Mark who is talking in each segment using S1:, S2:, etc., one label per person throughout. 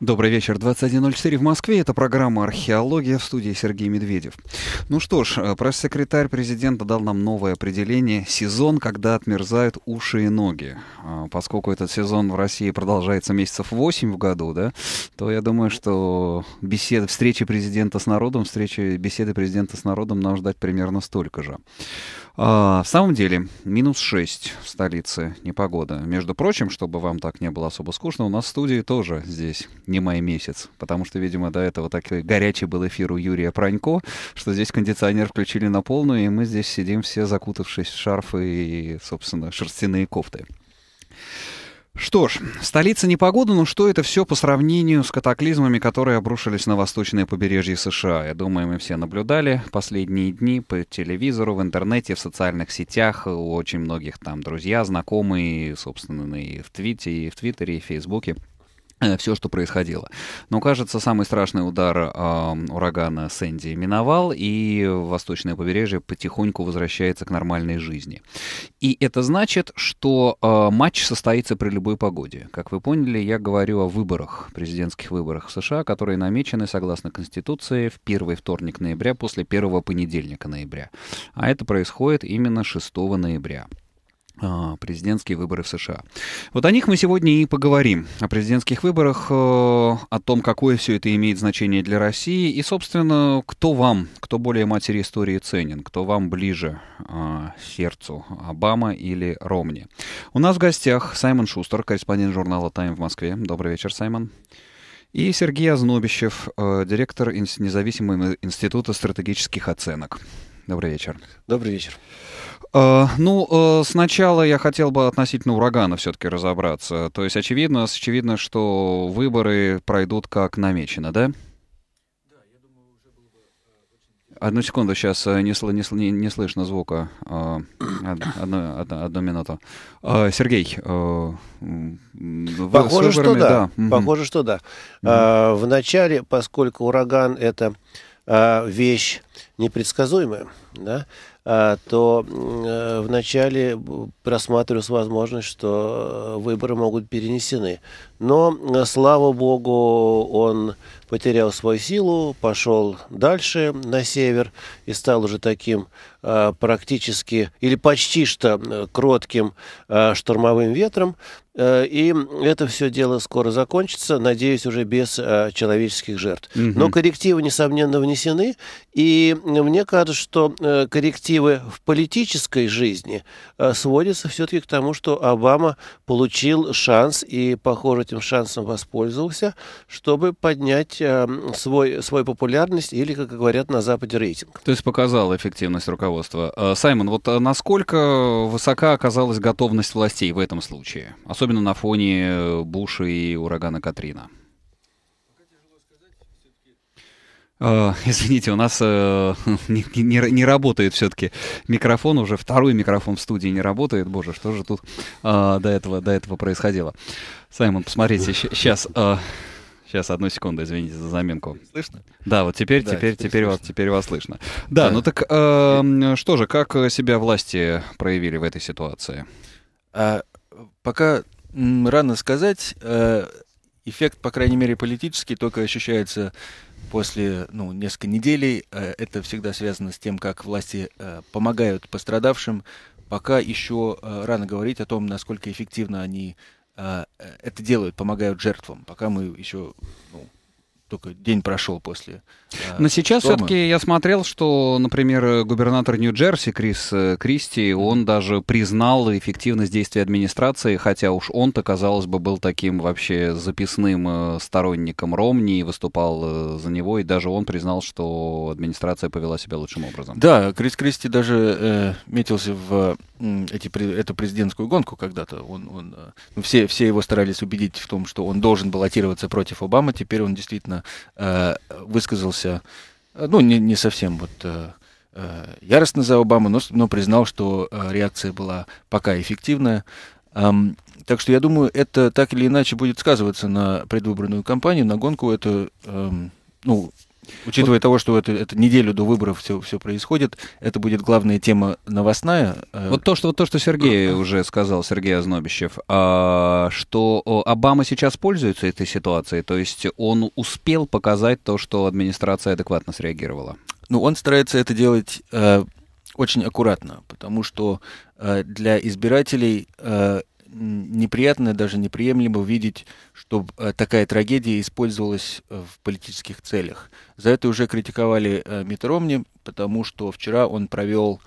S1: Добрый вечер. 21.04 в Москве. Это программа «Археология» в студии Сергей Медведев. Ну что ж, э, пресс-секретарь президента дал нам новое определение «сезон, когда отмерзают уши и ноги». А, поскольку этот сезон в России продолжается месяцев 8 в году, да, то я думаю, что беседы, встречи президента с народом, встречи, беседы президента с народом нам ждать примерно столько же. А, в самом деле, минус 6 в столице непогода. Между прочим, чтобы вам так не было особо скучно, у нас в студии тоже здесь не май месяц, потому что, видимо, до этого так горячий был эфир у Юрия Пронько, что здесь кондиционер включили на полную, и мы здесь сидим все закутавшись в шарфы и, собственно, шерстяные кофты. Что ж, столица непогоды, но что это все по сравнению с катаклизмами, которые обрушились на восточное побережье США? Я думаю, мы все наблюдали последние дни по телевизору, в интернете, в социальных сетях. У очень многих там друзья, знакомые, собственно, и в Твите, и в Твиттере, и в Фейсбуке Э, все, что происходило. Но, кажется, самый страшный удар э, урагана Сэнди миновал, и восточное побережье потихоньку возвращается к нормальной жизни. И это значит, что э, матч состоится при любой погоде. Как вы поняли, я говорю о выборах, президентских выборах в США, которые намечены, согласно Конституции, в первый вторник ноября после первого понедельника ноября. А это происходит именно 6 ноября. А, президентские выборы в США. Вот о них мы сегодня и поговорим. О президентских выборах, э, о том, какое все это имеет значение для России и, собственно, кто вам, кто более матери истории ценен, кто вам ближе а, сердцу, Обама или Ромни. У нас в гостях Саймон Шустер, корреспондент журнала «Тайм» в Москве. Добрый вечер, Саймон. И Сергей Ознобищев, э, директор Независимого института стратегических оценок. Добрый вечер. Добрый вечер. Э, ну, э, сначала я хотел бы относительно урагана все-таки разобраться. То есть, очевидно, очевидно, что выборы пройдут как намечено, да? Одну секунду, сейчас э, не, сл- не, сл- не, не слышно звука. Одну, одну, одну минуту. Сергей, похоже, выборами, что да. да. Похоже,
S2: что да. Mm-hmm. В начале, поскольку ураган это Э, вещь непредсказуемая, да, э, то э, вначале просматривалась возможность, что выборы могут перенесены. Но, слава богу, он потерял свою силу, пошел дальше на север и стал уже таким практически или почти что кротким штормовым ветром, Э, и это все дело скоро закончится, надеюсь, уже без а, человеческих жертв. Угу. Но коррективы, несомненно, внесены, и мне кажется, что а, коррективы в политической жизни а, сводятся все-таки к тому, что Обама получил шанс и, похоже, этим шансом воспользовался, чтобы поднять свой, свою популярность или, как говорят на Западе, рейтинг. То есть
S1: показал эффективность руководства. Саймон, вот насколько высока оказалась готовность властей в этом случае? Особенно особенно на фоне э, Буша и урагана Катрина. А, извините, у нас э, не, не, не работает все-таки микрофон, уже второй микрофон в студии не работает. Боже, что же тут э, до, этого, до этого происходило? Саймон, посмотрите, сейчас, э, а, сейчас одну секунду, извините за заминку. Слышно? Да, вот теперь, да, теперь, теперь, теперь, вас, теперь вас слышно. Да, да. ну так э, что же, как себя власти проявили в этой ситуации?
S3: А, пока Рано сказать. Э, эффект, по крайней мере, политический только ощущается после ну, нескольких недель. Э, это всегда связано с тем, как власти э, помогают пострадавшим. Пока еще рано говорить о том, насколько эффективно они это делают, помогают жертвам. Пока мы еще ну, только день прошел после. Э, Но сейчас все-таки
S1: я смотрел, что, например, губернатор Нью-Джерси Крис э, Кристи, он даже признал эффективность действий администрации, хотя уж он-то, казалось бы, был таким вообще записным э, сторонником Ромни и выступал за него, и даже он признал, что администрация повела себя лучшим образом.
S3: Да, Крис Кристи даже э, метился в эти, эту президентскую гонку когда-то. Он, он, э, ну, все, все его старались убедить в том, что он должен баллотироваться против Обамы. Теперь он действительно э, высказался, э, ну, не, не совсем вот э, э яростно за Обаму, но, но признал, что реакция была пока эффективная. Эм, так что я думаю, это так или иначе будет сказываться на предвыборную кампанию, на гонку эту. Эм, ну, Учитывая вот. того, что это, это неделю до выборов все, все происходит, это будет главная тема новостная. Э. Вот
S1: то, что, вот то, что Сергей уже сказал, Сергей Ознобищев, а, что Обама сейчас пользуется этой ситуацией, то есть он успел показать то, что администрация адекватно среагировала. Ну, он старается это
S3: делать э, очень аккуратно, потому что э, для избирателей неприятно, даже неприемлемо видеть, чтобы э, такая трагедия использовалась э, в политических целях. За это уже критиковали э, Мит потому что вчера он провел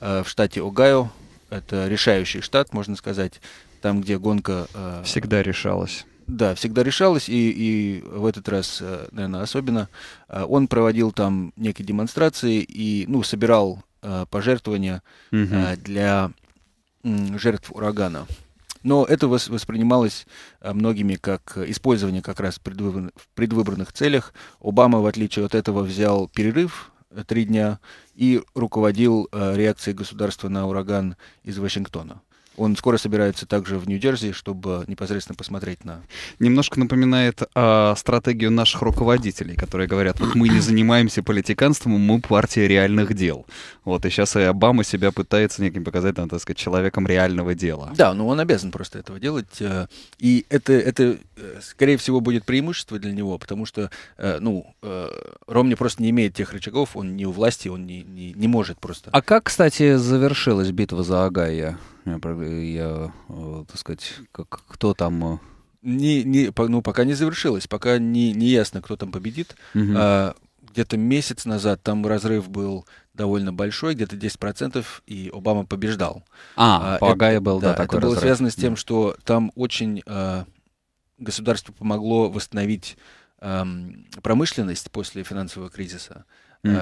S3: в штате Огайо, это решающий штат, можно сказать, там, где гонка... Всегда решалась. Да, всегда решалась, и, и в этот раз, наверное, особенно. Он проводил там некие демонстрации и, ну, собирал пожертвования угу. для жертв урагана. Но это воспринималось э, многими как использование как раз в предвыборных целях. Обама, в отличие от этого, взял перерыв э, три дня и руководил э, реакцией государства на ураган из Вашингтона. Он скоро собирается также в Нью-Джерси, чтобы непосредственно посмотреть на...
S1: Немножко напоминает э, стратегию наших руководителей, которые говорят, вот мы не занимаемся политиканством, мы партия реальных дел. Вот, и сейчас и Обама себя пытается неким показать, надо, ну, сказать, человеком реального дела.
S3: Да, ну он обязан просто этого делать. Э, и это, это э, скорее всего, будет преимущество для него, потому что, э, ну, э, Ромни просто не имеет тех рычагов, он не у власти, он не, не, не может просто.
S1: А как, кстати, завершилась битва за Агая? я, э, так сказать, как, кто там э,
S3: не, не, ну, пока не завершилось, пока не, не ясно, кто там победит. Угу. А, где-то месяц назад там разрыв был довольно большой, где-то 10%, и Обама побеждал. А, а по Огайо был, да, да такой Это было разрыв. связано с тем, что там очень а, государство помогло восстановить Эм, промышленность после финансового кризиса, угу.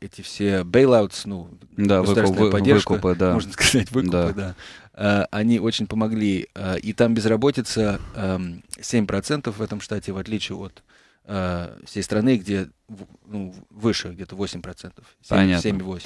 S3: эти все bailouts, ну, да, государственная выкуп, поддержка, выкупы, да. можно сказать, выкупы, да, да э, они очень помогли. Э, и там безработица 7% эм, в этом штате, в отличие от Э, всей страны, где ну, выше, где-то 8%, 7-8.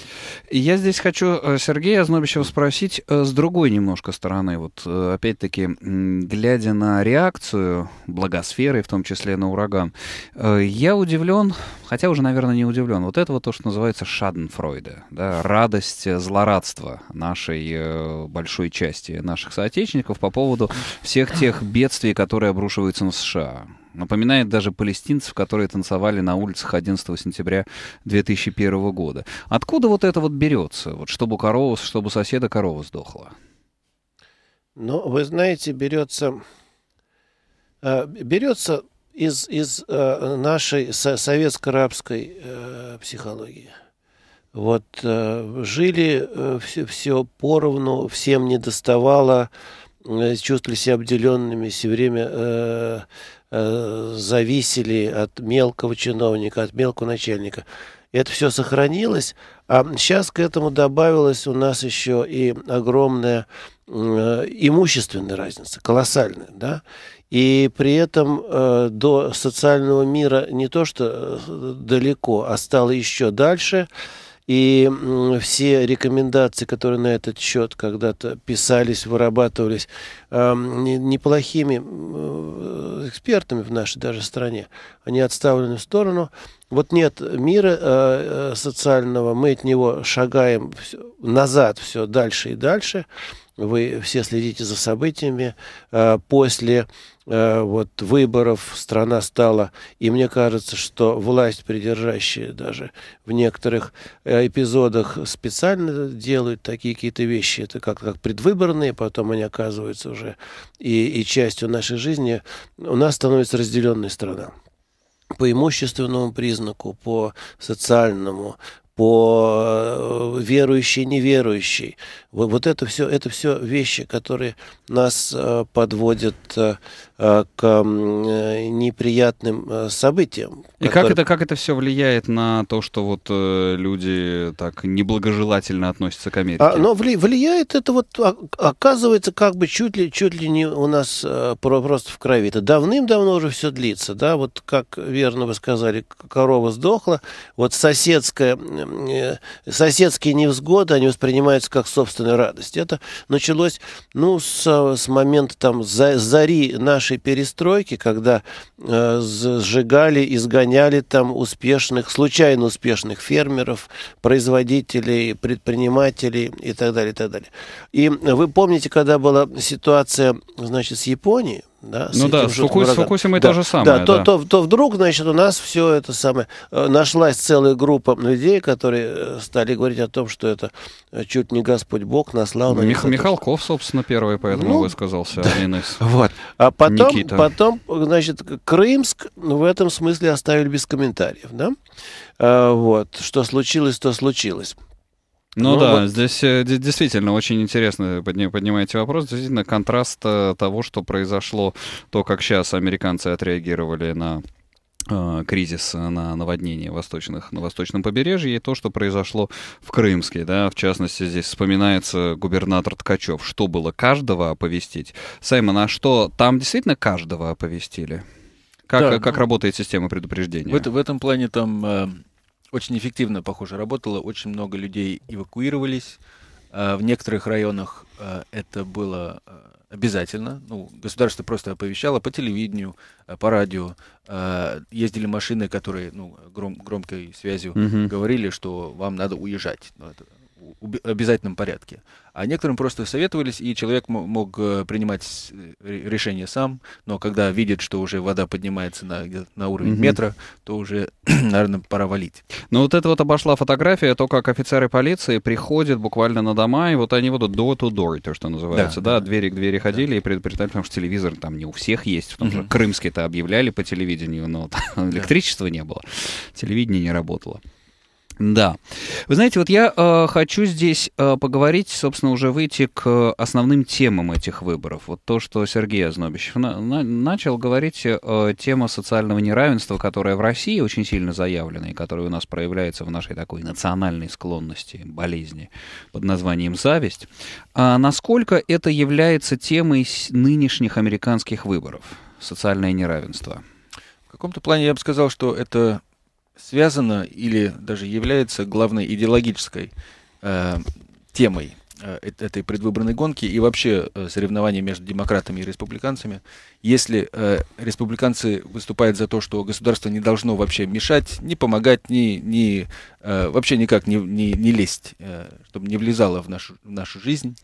S1: Я здесь хочу э, Сергея Ознобичева спросить э, с другой немножко стороны. Вот опять-таки, глядя на реакцию благосферы, в том числе на ураган, я удивлен, хотя уже, наверное, не удивлен, вот этого то, что называется шаденфройда, да, радость злорадства нашей большой части наших соотечественников по поводу всех тех бедствий, которые обрушиваются на США. Напоминает даже палестинцев, которые танцевали на улицах 11 сентября 2001 года. Откуда вот это вот берется? Вот чтобы корова, чтобы соседа корова сдохла?
S2: Ну, вы знаете, берется, э, берется из, из э, нашей советско-арабской э, психологии. Вот жили все, все поровну, всем не доставало, чувствовали себя обделенными, все время Э, зависели от мелкого чиновника, от мелкого начальника. Это все сохранилось, а сейчас к этому добавилась у нас еще и огромная э, имущественная разница, колоссальная, да, и при этом э, до социального мира не то что далеко, а стало еще дальше – и все рекомендации, которые на этот счет когда-то писались, вырабатывались неплохими э, экспертами в нашей даже стране, они отставлены в сторону. Вот нет мира э, э, социального, мы от него шагаем назад все дальше и дальше вы все следите за событиями. Э, после э, вот выборов страна стала, и мне кажется, что власть придержащие даже в некоторых э, эпизодах специально делают такие какие-то вещи, это как, как предвыборные, потом они оказываются уже и, и частью нашей жизни, у нас становится разделенная страна по имущественному признаку, по социальному, по э, верующий, неверующий. Вот это все, это все вещи, которые нас э, подводят э, Э, к э, неприятным э, событиям. И как
S1: это как это все влияет на то, что вот люди так неблагожелательно относятся к Америке? А, но
S2: вли, влияет это вот а, оказывается как бы чуть ли чуть ли не у нас просто в крови. Это давным-давно уже все длится, да? Вот как верно вы сказали, корова сдохла, вот соседская соседские невзгоды они воспринимаются как собственная радость. Это началось ну с, с момента там за зари нашей нашей перестройки, когда э, сжигали, изгоняли там успешных, случайно успешных фермеров, производителей, предпринимателей и так далее, и так далее. И вы помните, когда была ситуация, значит, с Японией, да, ну да, с фокус, с Фукусимой да, то же самое. Да, да. То, то, то вдруг, значит, у нас все это самое... Э, нашлась целая группа людей, которые э, стали говорить о том, что это э, чуть не Господь Бог наслал на ну, Мих, них. Михалков, собственно, первый поэтому ну, высказался, да. один из. Вот. А потом, потом, значит, Крымск в этом смысле оставили без комментариев, да? А, вот. Что случилось, то случилось. Ну, ну да, вот.
S1: здесь э, действительно очень интересно поднимаете вопрос. Действительно, контраст э, того, что произошло, то, как сейчас американцы отреагировали на э, кризис на наводнение восточных, на восточном побережье и то, что произошло в Крымске. Да? В частности, здесь вспоминается губернатор Ткачев. Что было каждого оповестить? Саймон, а что там действительно каждого оповестили? Как, да, как ну, работает система предупреждения? В, в
S3: этом плане там очень эффективно, похоже, работало. Очень много людей эвакуировались. Э, в некоторых районах э, это было э, обязательно. Ну, государство просто оповещало по телевидению, по радио. Ездили машины, которые ну, гром, громкой связью mm-hmm. говорили, что вам надо уезжать. Ну, это обязательном порядке. А некоторым просто советовались, и человек мог э, принимать э, решение сам, но когда видит, что уже вода поднимается на, на уровень угу. метра, то уже, наверное, пора валить. Ну вот это вот обошла фотография, то, как офицеры
S1: полиции приходят буквально на дома, и вот они вот door-to-door, то, что называется, да, да, да. двери к двери ходили да. и предупреждали, потому что телевизор там не у всех есть, потому угу. что крымский-то объявляли по телевидению, но там да. электричества не было, телевидение не работало. Да. Вы знаете, вот я э, хочу здесь э, поговорить, собственно, уже выйти к основным темам этих выборов. Вот то, что Сергей Ознобищев на на начал говорить, э, тема социального неравенства, которая в России очень сильно заявлена и которая у нас проявляется в нашей такой национальной склонности, болезни под названием зависть. А насколько это является темой нынешних американских выборов? Социальное неравенство.
S3: В каком-то плане я бы сказал, что это связана или даже является главной идеологической э, темой э, этой предвыборной гонки и вообще э, соревнований между демократами и республиканцами. Если э, республиканцы выступают за то, что государство не должно вообще мешать, не помогать, ни не, э, вообще никак не, не, не лезть, э, чтобы не влезало в нашу, в нашу жизнь,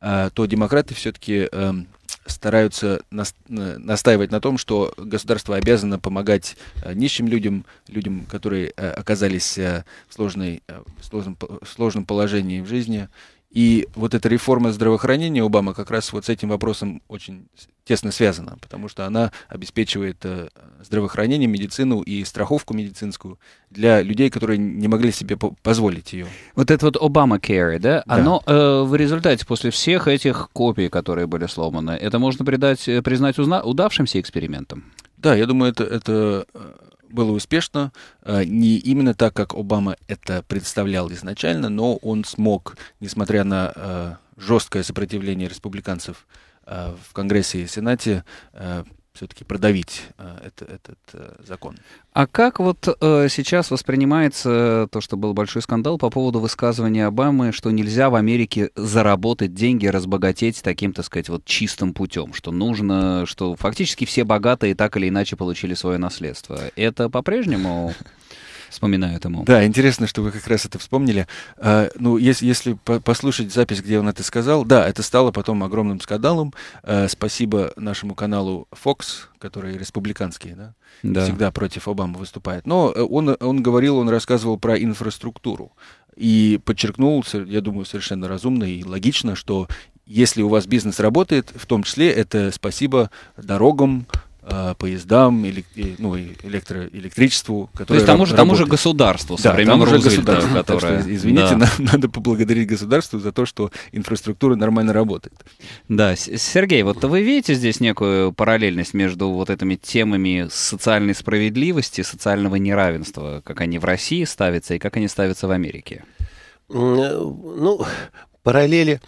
S3: э, то демократы все-таки... Э, эм, стараются э, настаивать на том, что государство обязано помогать э, нищим людям, людям, которые э, оказались в, сложной, в сложном, в сложном положении в жизни. И вот эта реформа здравоохранения Обама как раз вот с этим вопросом очень тесно связана, потому что она обеспечивает э, здравоохранение, медицину и страховку медицинскую для людей, которые не могли себе позволить ее. Вот
S1: это вот Обама Керри, да? да? Оно
S3: э, в результате после всех этих копий, которые были сломаны, это можно придать, э, признать узна- удавшимся экспериментом? Да, я думаю, это, это э, было успешно. Не именно так, как Обама это представлял изначально, но он смог, несмотря на жесткое сопротивление республиканцев, Э, в Конгрессе и Сенате э, все-таки продавить э, этот э, закон.
S1: А как вот сейчас воспринимается то, что был большой скандал по поводу высказывания Обамы, что нельзя в Америке заработать деньги, разбогатеть таким, так сказать, вот чистым путем, что нужно, что фактически все богатые так или иначе получили свое наследство.
S3: Это по-прежнему Вспоминаю этому. Да, интересно, что вы как раз это вспомнили. А, ну, если, если послушать запись, где он это сказал, да, это стало потом огромным скандалом. А, спасибо нашему каналу Fox, который республиканский, да, да. всегда против Обамы выступает. Но э, он, он говорил, он рассказывал про инфраструктуру. И подчеркнул, я думаю, совершенно разумно и логично, что если у вас бизнес работает, в том числе это спасибо дорогам, Э, поездам, элек, ну, электро, электричеству. То есть тому же, тому же государству со да, времен тому же государству, которое... что, извините, да. надо поблагодарить государству за то, что инфраструктура нормально работает. Да, Сергей,
S1: вот вы видите здесь некую параллельность между вот этими темами социальной справедливости, социального неравенства, как они в России ставятся и как они ставятся в Америке?
S2: Э, ну, параллели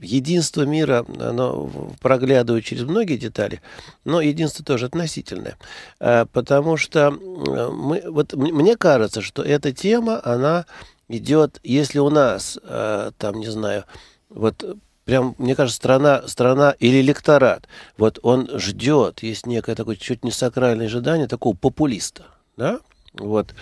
S2: Единство мира, оно проглядывает через многие детали, но единство тоже относительное. Э, потому что э, мы, вот мне кажется, что эта тема, она идет, если у нас, э, там, не знаю, вот прям, мне кажется, страна, страна или электорат, вот он ждет, есть некое такое чуть не сакральное ожидание такого популиста, да, вот,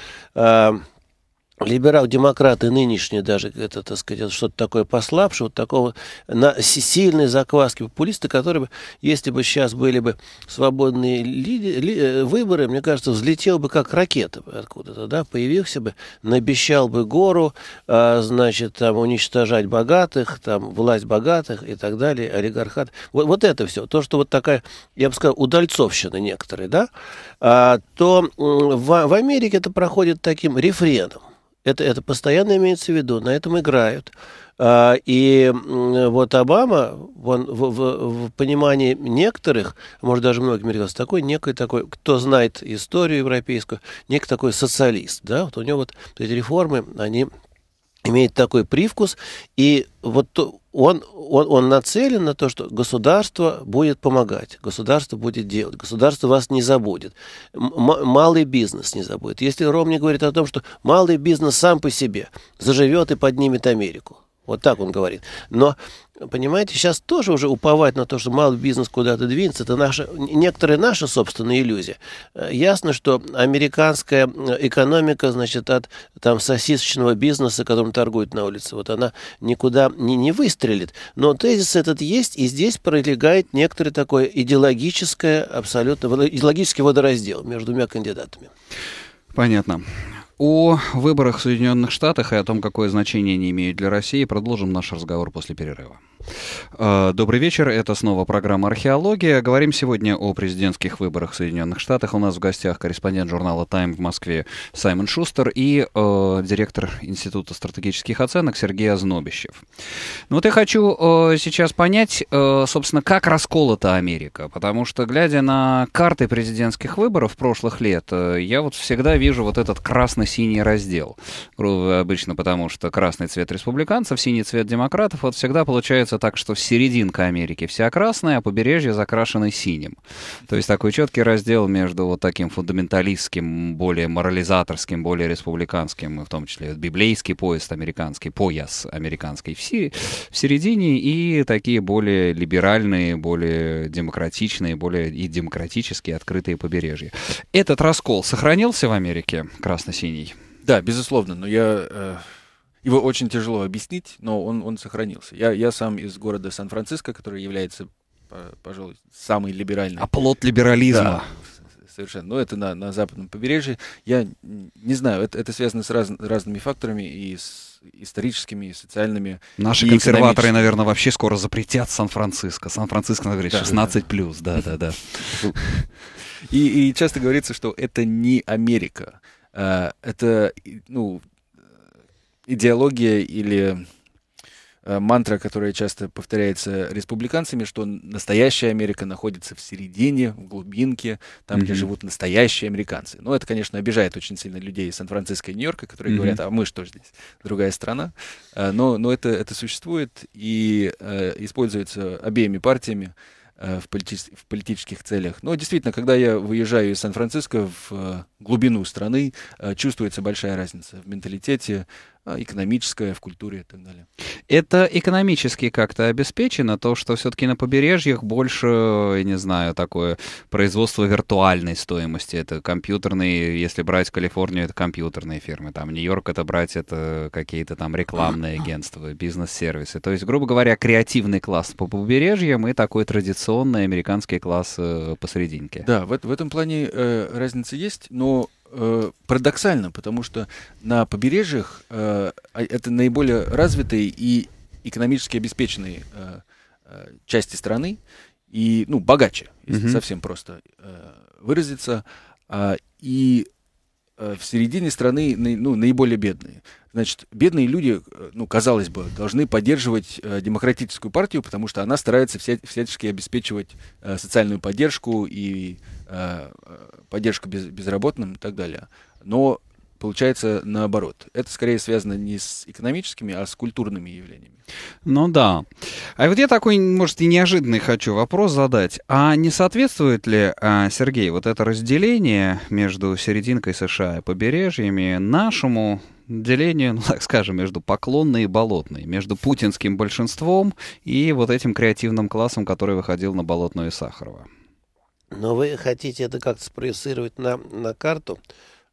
S2: либерал-демократы нынешние даже, это, так сказать, что-то такое послабше, вот такого на сильной закваски популисты, которые бы, если бы сейчас были бы свободные ли, ли, э, выборы, мне кажется, взлетел бы как ракета откуда-то, да, появился бы, наобещал бы гору, а, значит, там, уничтожать богатых, там, власть богатых и так далее, олигархат. Вот, вот это все, то, что вот такая, я бы сказал, удальцовщина некоторые, да, а, то в, в Америке это проходит таким рефреном. Это, это постоянно имеется в виду, на этом играют. А, и вот Обама, он в, в, в понимании некоторых, может даже многих американцев, такой некий такой, кто знает историю европейскую, некий такой социалист, да, вот у него вот эти реформы, они имеет такой привкус, и вот он, он, он нацелен на то, что государство будет помогать, государство будет делать, государство вас не забудет, М- малый бизнес не забудет. Если Ромни говорит о том, что малый бизнес сам по себе заживет и поднимет Америку, вот так он говорит. Но Понимаете, сейчас тоже уже уповать на то, что малый бизнес куда-то двинется, это наша, некоторые наши собственные иллюзии. Э, ясно, что американская э, экономика, значит, от там сосисочного бизнеса, которым торгуют на улице, вот она никуда не, не выстрелит. Но тезис этот есть, и здесь пролегает некоторый такой идеологическое, абсолютно, идеологический водораздел между двумя кандидатами.
S1: Понятно. О выборах в Соединенных Штатах и о том, какое значение они имеют для России, продолжим наш разговор после перерыва. А, добрый вечер, это снова программа «Археология». Говорим сегодня о президентских выборах в Соединенных Штатах. У нас в гостях корреспондент журнала «Тайм» в Москве Саймон Шустер и э, директор Института стратегических оценок Сергей Ознобищев. Ну вот я хочу э, сейчас понять, э, собственно, как расколота Америка, потому что, глядя на карты президентских выборов прошлых лет, э, я вот всегда вижу вот этот красный синий раздел. Обычно потому, что красный цвет республиканцев, синий цвет демократов. Вот всегда получается так, что серединка Америки вся красная, а побережье закрашено синим. То есть такой четкий раздел между вот таким фундаменталистским, более морализаторским, более республиканским, в том числе библейский поезд американский, пояс американский в, Сирии, в середине, и такие более либеральные, более демократичные, более и демократические открытые побережья. Этот раскол сохранился в Америке, красно-синий? гений.
S3: Да, безусловно, но я... Э, его очень тяжело объяснить, но он, он сохранился. Я, я сам из города Сан-Франциско, который является, пожалуй, самый либеральный. Оплот а либерализма. Да, совершенно. Но ну, это на, на западном побережье. Я не знаю, это, это связано с раз, разными факторами и с историческими, и социальными. Наши и консерваторы,
S1: наверное, вообще скоро запретят Сан-Франциско. Сан-Франциско, надо говорить, 16 плюс, да-да-да.
S3: И, и часто говорится, что это не Америка. Э, это ну, идеология или э, мантра, которая часто повторяется республиканцами, что настоящая Америка находится в середине, в глубинке, там, mm-hmm. где живут настоящие американцы. Но ну, это, конечно, обижает очень сильно людей из Сан-Франциско и Нью-Йорка, которые mm-hmm. говорят, а мы что здесь, другая страна. Э, но, но это, это существует и используется обеими партиями Э, в, политических, в политических целях. Но действительно, когда я выезжаю из Сан-Франциско в э, глубину страны, э, чувствуется большая разница в менталитете, а, экономическое в культуре и так далее.
S1: Это экономически как-то обеспечено, то, что все-таки на побережьях больше, я не знаю, такое производство виртуальной стоимости. Это компьютерные, если брать Калифорнию, это компьютерные фирмы, там Нью-Йорк это брать, это какие-то там рекламные агентства, бизнес-сервисы. То есть, грубо говоря, креативный класс по побережьям и такой традиционный американский класс э, посерединке.
S3: Да, в, в этом плане э, разница есть, но э, парадоксально, потому что на побережьях э, а, это наиболее развитые и экономически обеспеченные э, э части страны, и, ну, богаче, если mm-hmm. совсем просто э, выразиться, э, и э, в середине страны, ну, наиболее бедные. Значит, бедные люди, э, ну, казалось бы, должны поддерживать э, демократическую партию, потому что она старается вся, всячески обеспечивать э, социальную поддержку и Э, поддержка без, безработным и так далее. Но получается наоборот. Это скорее связано не с экономическими, а с культурными явлениями.
S1: Ну да. А вот я такой, может, и неожиданный хочу вопрос задать. А не соответствует ли, а, Сергей, вот это разделение между серединкой США и побережьями нашему делению, ну так скажем, между поклонной и болотной, между путинским большинством и вот этим креативным классом, который выходил на болотную и Сахарова?
S2: Но вы хотите это как-то спроецировать на, на карту?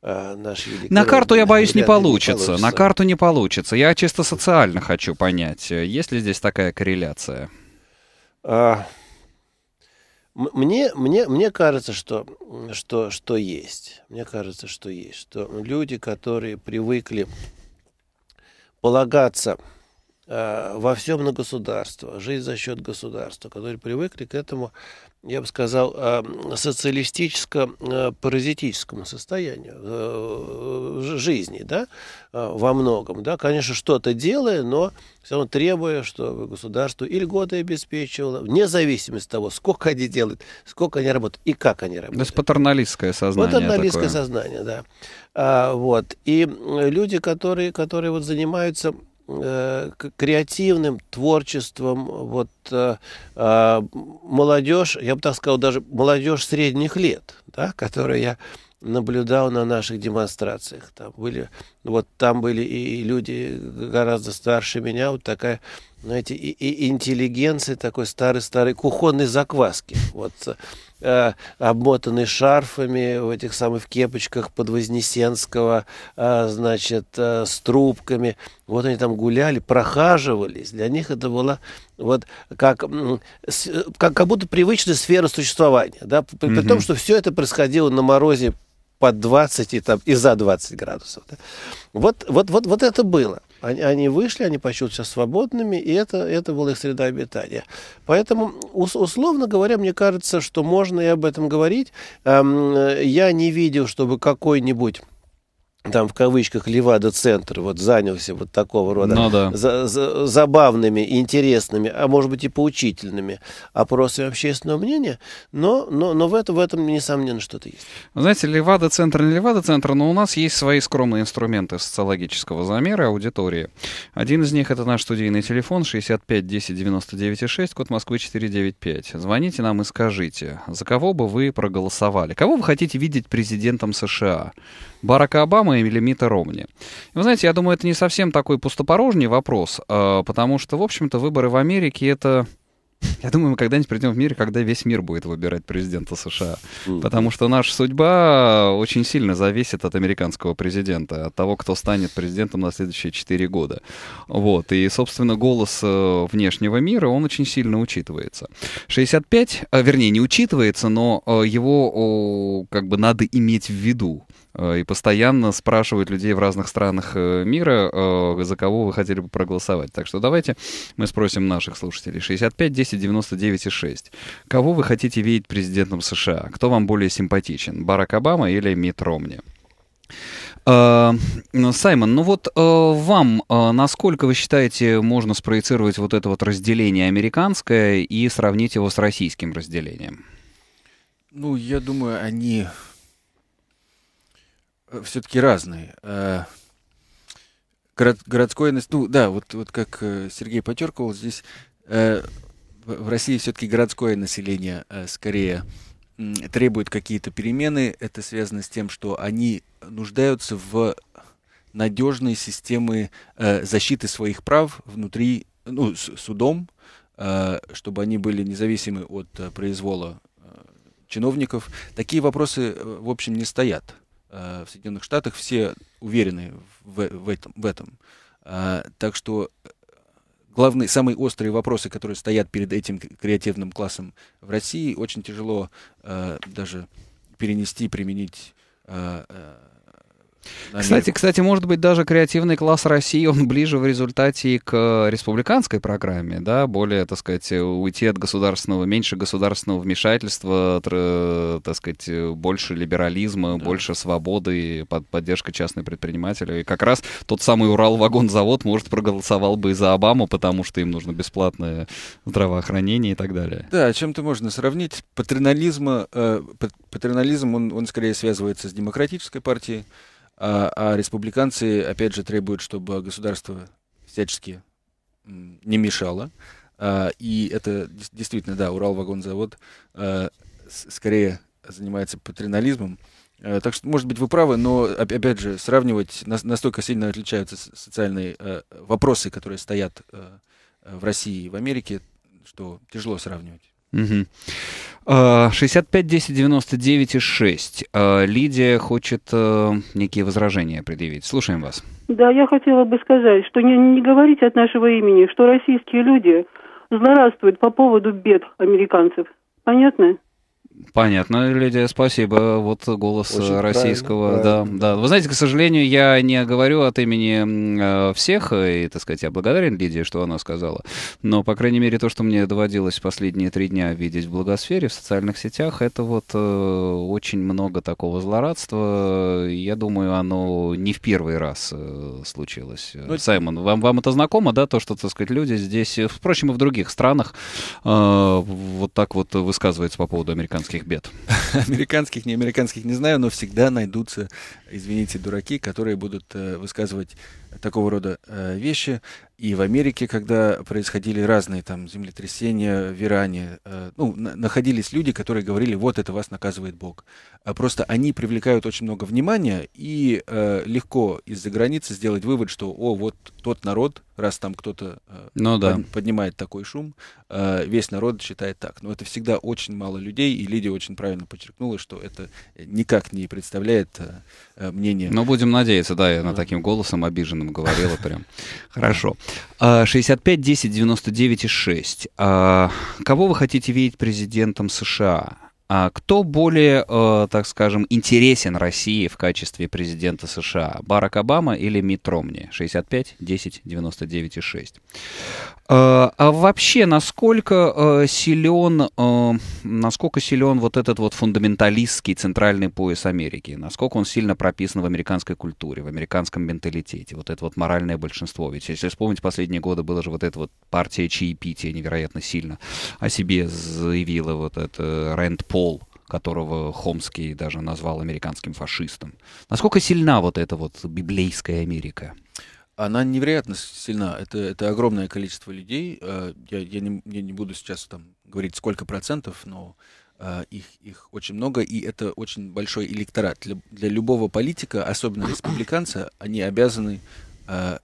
S2: А, наш На карту, я боюсь, не получится. не получится. На карту
S1: не получится. Я чисто социально хочу понять, есть ли здесь такая корреляция?
S2: А, мне, мне, мне кажется, что, что, что есть. Мне кажется, что есть. Что люди, которые привыкли полагаться а, во всем на государство, жить за счет государства, которые привыкли к этому я бы сказал, а, социалистическо-паразитическому состоянию э, жизни, да, а, во многом, да, конечно, что-то делая, но все равно требуя, чтобы государство и льготы обеспечивало, вне зависимости от того, сколько они делают, сколько они работают и как они работают.
S1: То есть патерналистское сознание Патерналистское такое.
S2: сознание, да. А, вот. И люди, которые, которые вот занимаются Э, креативным творчеством вот э, а, молодежь, я бы так сказал, даже молодежь средних лет, да, которая я наблюдал на наших демонстрациях. Там были, вот там были и люди гораздо старше меня, вот такая, знаете, и, и интеллигенция такой старый-старый кухонной закваски. Вот э, обмотанный шарфами, в этих самых кепочках под Вознесенского, э, значит, э, с трубками. Вот они там гуляли, прохаживались. Для них это было вот как, э, как, как будто привычная сфера существования. Да? При, при mm-hmm. том, что все это происходило на морозе под 20 и, там, и за 20 градусов. Да? Вот, вот, вот, вот это было. Они, они вышли, они почувствовали себя свободными, и это, это была их среда обитания. Поэтому, условно говоря, мне кажется, что можно и об этом говорить. Эм, э, я не видел, чтобы какой-нибудь там в кавычках Левада-центр вот занялся вот такого рода ну, да. за, за, забавными, интересными, а может быть и поучительными опросами общественного мнения, но, но, но в, этом в этом, несомненно, что-то есть. Знаете, Левада-центр
S1: не Левада-центр, но у нас есть свои скромные инструменты социологического замера аудитории. Один из них — это наш студийный телефон 65 10 99 6, код Москвы 495. Звоните нам и скажите, за кого бы вы проголосовали? Кого вы хотите видеть президентом США? Барака Обама Макконахана или Мита Ромни. Вы знаете, я думаю, это не совсем такой пустопорожний вопрос, а, потому что, в общем-то, выборы в Америке — это я думаю, мы когда-нибудь придем в мире, когда весь мир будет выбирать президента США. Потому что наша судьба очень сильно зависит от американского президента, от того, кто станет президентом на следующие 4 года. Вот. И, собственно, голос э, внешнего мира, он очень сильно учитывается. 65, э, вернее, не учитывается, но э, его как бы надо иметь в виду и постоянно спрашивают людей в разных странах мира, за кого вы хотели бы проголосовать. Так что давайте мы спросим наших слушателей. 65 10 99,6. Кого вы хотите видеть президентом США? Кто вам более симпатичен, Барак Обама или Мит Ромни? А, ну, Саймон, ну вот э, вам, э, насколько вы считаете, можно спроецировать вот это вот разделение американское и сравнить его с российским разделением?
S3: Ну, я думаю, они э, все-таки разные. Город, городское, ну да, вот, вот как Сергей подчеркивал, здесь в России все-таки городское население э, скорее требует какие-то перемены. Это связано с тем, что они нуждаются в надежной системе э, защиты своих прав внутри, ну, с судом, э, чтобы они были независимы от произвола чиновников. Такие вопросы, в общем, не стоят. в Соединенных Штатах все уверены в, в этом. В этом. так что главные, самые острые вопросы, которые стоят перед этим креативным классом в России, очень тяжело э, даже перенести, применить э, э кстати,
S1: кстати, может быть, даже креативный класс России, он ближе в результате к э, республиканской программе, да, более, так сказать, уйти от государственного, меньше государственного вмешательства, э, так сказать, больше либерализма, да. больше свободы, под, поддержка частных предпринимателей. И как раз тот самый Урал-вагонзавод, может, проголосовал бы и за Обаму, потому что им нужно бесплатное здравоохранение и так далее.
S3: Да, чем-то можно сравнить. Патернализма, э, патернализм, он, он скорее связывается с демократической партией, а, а республиканцы, опять же, требуют, чтобы государство всячески не мешало. А, и это действительно, да, Уралвагонзавод а, скорее занимается патринализмом. А, так что, может быть, вы правы, но, опять же, сравнивать, настолько сильно отличаются социальные а, вопросы, которые стоят а, в России и в Америке, что тяжело сравнивать.
S1: Угу. 65 10 99 и 6. А, Лидия хочет э, некие возражения предъявить. Слушаем вас.
S4: Да, я хотела бы сказать, что не, не говорите от нашего имени, что российские люди злорадствуют по поводу бед американцев. Понятно?
S1: Понятно, Лидия, спасибо. Вот голос э, Очень российского. Да, да. Вы знаете, к сожалению, я не говорю от имени э, всех, э, и, так сказать, я благодарен Лидии, что она сказала. Но, по крайней мере, то, что мне доводилось последние три дня видеть в благосфере, в социальных сетях, это вот очень много такого злорадства. Я думаю, оно не в первый раз случилось. Но... Ну, Саймон, вам, вам это знакомо, да, то, что, так сказать, люди здесь, впрочем, и в других странах вот так вот высказываются по поводу американцев? американских бед.
S3: американских, не американских, не знаю, но всегда найдутся, извините, дураки, которые будут э, высказывать такого рода э, вещи. И в Америке, когда происходили разные там землетрясения в Иране, э, ну, находились люди, которые говорили, вот это вас наказывает Бог. А Просто они привлекают очень много внимания, и э, легко из-за границы сделать вывод, что, о, вот тот народ, раз там кто-то э, ну, под, поднимает такой шум, весь народ считает так. Но это всегда очень мало людей, и Лидия очень правильно подчеркнула, что это никак не представляет мнение. Но ну,
S1: будем надеяться, да, я на таким голосом обиженным говорила прям. Хорошо. 65 10 99 6. Кого вы хотите видеть президентом США? А кто более, э, так скажем, интересен России в качестве президента США? Барак Обама или Мит Ромни? 65, 10, 99 и 6. Э, а вообще, насколько э, силен, э, насколько силен вот этот вот фундаменталистский центральный пояс Америки? Насколько он сильно прописан в американской культуре, в американском менталитете? Вот это вот моральное большинство. Ведь если вспомнить последние годы, было же вот эта вот партия чаепития невероятно сильно о себе заявила вот это Рэнд Пол Пол, которого Хомский даже назвал американским фашистом. Насколько сильна вот эта вот библейская Америка?
S3: Она невероятно сильна. Это, это огромное количество людей. Э, я, я, не, я не буду сейчас там говорить, сколько процентов, но э, их, их очень много, и это очень большой электорат. Для, для любого политика, особенно республиканца, они обязаны э,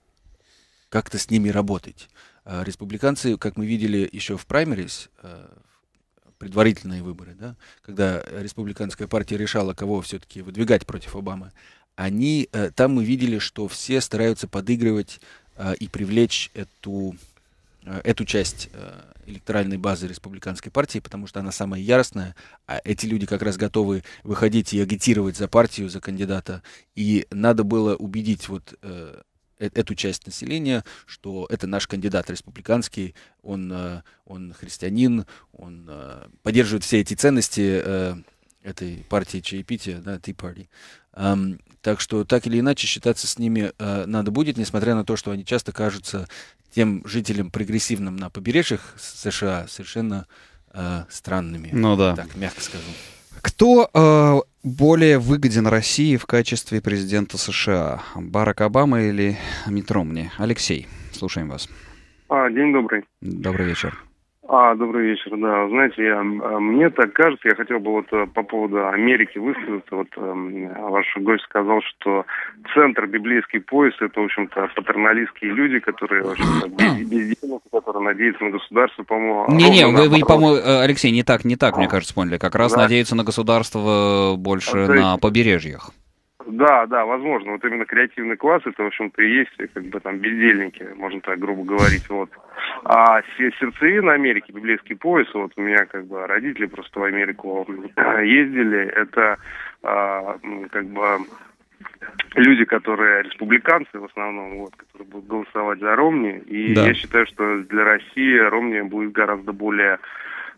S3: как-то с ними работать. республиканцы, как мы видели еще в праймерис, э, предварительные выборы, да, когда республиканская партия решала, кого все-таки выдвигать против Обамы, они, э, там мы видели, что все стараются подыгрывать э, и привлечь эту, э, эту часть электоральной базы республиканской партии, потому что она самая яростная, а эти люди как раз готовы выходить и агитировать за партию, за кандидата, и надо было убедить вот Э, эту часть населения, что это наш кандидат республиканский, он, э, он христианин, он э, поддерживает все эти ценности этой партии чаепития, да, Tea Party. Um, так что так или иначе считаться с ними uh, надо будет, несмотря на то, что они часто кажутся тем жителям прогрессивным на побережьях США совершенно uh, странными. Ну да. Так, мягко скажу.
S1: Кто э, более выгоден России в качестве президента США? Барак Обама или Митромни? Алексей, слушаем вас.
S5: А, день добрый.
S1: Добрый вечер.
S5: А, добрый вечер, да. Знаете, я, а, мне так кажется, я хотел бы вот э, по поводу Америки высказаться. Вот эм, ваш гость сказал, что центр библейский пояс – это, в общем-то, патерналистские люди, которые без, которые надеются на государство, по-моему. А Не-не, вы, вы по-моему,
S1: э, Алексей, не так, не так, а. мне кажется, поняли. Как раз да. надеются на государство э, больше а, на побережьях.
S5: Да, да, возможно. Вот именно креативный класс, это, в общем-то, и есть как бы там бездельники, можно так грубо говорить. Вот. А сердцевина Америки, библейский пояс, вот у меня как бы родители просто в Америку ездили, это а, как бы люди, которые республиканцы в основном, вот, которые будут голосовать за Ромни. И да. я считаю, что для России Ромни будет гораздо более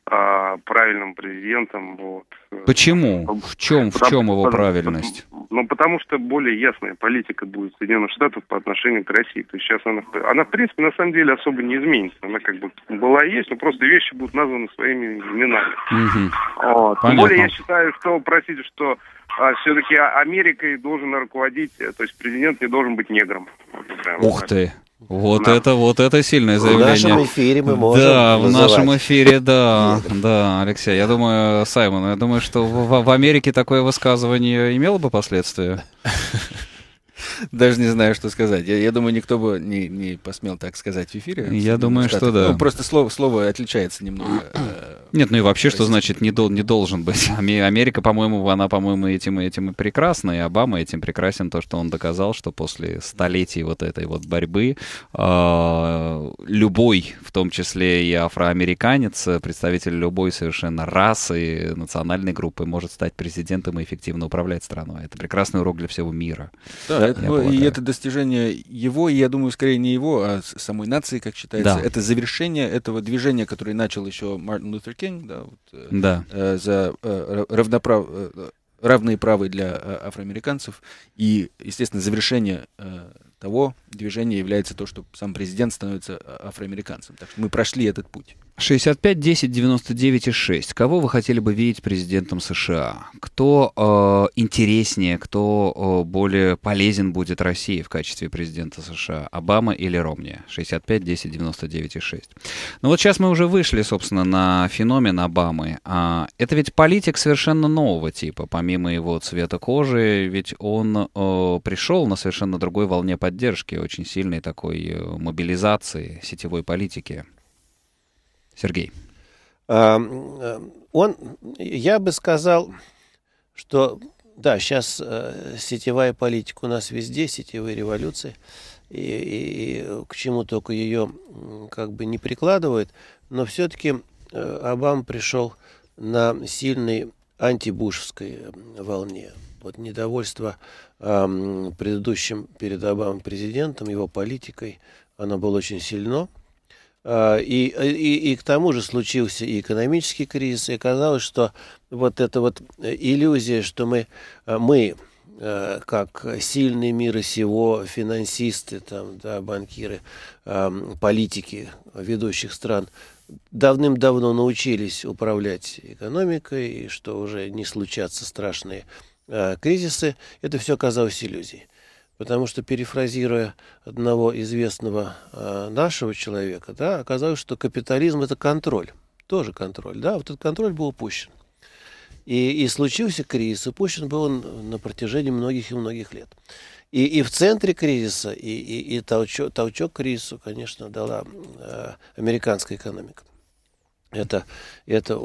S5: а, правильным президентом. Вот.
S1: Почему? В чем, потому, в чем его потому, правильность?
S5: Ну, потому что более ясная политика будет Соединенных Штатов по отношению к России. То есть сейчас она, она, в принципе, на самом деле особо не изменится. Она как бы была и есть, но просто вещи будут названы своими именами.
S1: Угу. Вот. Тем более я
S5: считаю, что, простите, что а, все-таки а, Америкой должен руководить, э, то есть президент не должен быть негром.
S1: Ух ты! Вот да. это, вот это сильное заявление. В нашем эфире мы можем. Да, в нашем эфире, да, да, Алексей. Я думаю, Саймон, я думаю, что в, в Америке такое высказывание имело бы последствия.
S3: Даже не знаю, что сказать. Я, я думаю, никто бы не, не посмел так сказать в эфире. Я в думаю, Штатах. что да. Ну, просто слово, слово отличается немного. Э,
S1: Нет, ну и вообще, что значит не, дол, не должен быть? Америка, по-моему, она, по-моему, этим, этим и прекрасна, и Обама этим прекрасен, то, что он доказал, что после столетий вот этой вот борьбы э, любой, в том числе и афроамериканец, представитель любой совершенно расы, национальной группы может стать президентом и эффективно управлять страной. Это прекрасный урок для всего мира. Да, Поэтому ну, и это
S3: достижение его, и я думаю, скорее не его, а самой нации, как считается, да. это завершение этого движения, которое начал еще Мартин Лютер Кинг, да, вот, э, да. Э, за э, равноправ э, равные права для э, афроамериканцев. И, естественно, завершение э, того движения является то, что сам президент становится э, афроамериканцем. Так что мы прошли этот путь.
S1: 65 10 99 и 6. Кого вы хотели бы видеть президентом США? Кто э, интереснее, кто э, более полезен будет России в качестве президента США? Обама или Ромни? 65 10 99 и 6. Ну вот сейчас мы уже вышли, собственно, на феномен Обамы. А, это ведь политик совершенно нового типа, помимо его цвета кожи, ведь он э, пришел на совершенно другой волне поддержки, очень сильной такой э, мобилизации сетевой политики. Сергей.
S2: Он, я бы сказал, что да, сейчас э, сетевая политика у нас везде, сетевые революции, и, и, и к чему только ее как бы не прикладывают, но все-таки э, Обам пришел на сильной антибушевской волне. Вот недовольство предыдущим перед Обамой президентом, его политикой, оно было очень сильно. Э, и, и, и к тому же случился и экономический кризис, и оказалось, что вот эта вот э, иллюзия, что мы, э, мы как сильные мира сего, финансисты, там, да, банкиры, эм, политики ведущих стран, давным-давно научились управлять экономикой, и что уже не случатся страшные кризисы, это все оказалось иллюзией. Потому что, перефразируя одного известного э, нашего человека, да, оказалось, что капитализм – это контроль. Тоже контроль, да? Вот этот контроль был упущен. И, и случился кризис, упущен был он на протяжении многих и многих лет. И, и в центре кризиса, и, и, и толчок, толчок кризису, конечно, дала э, американская экономика. Это, это,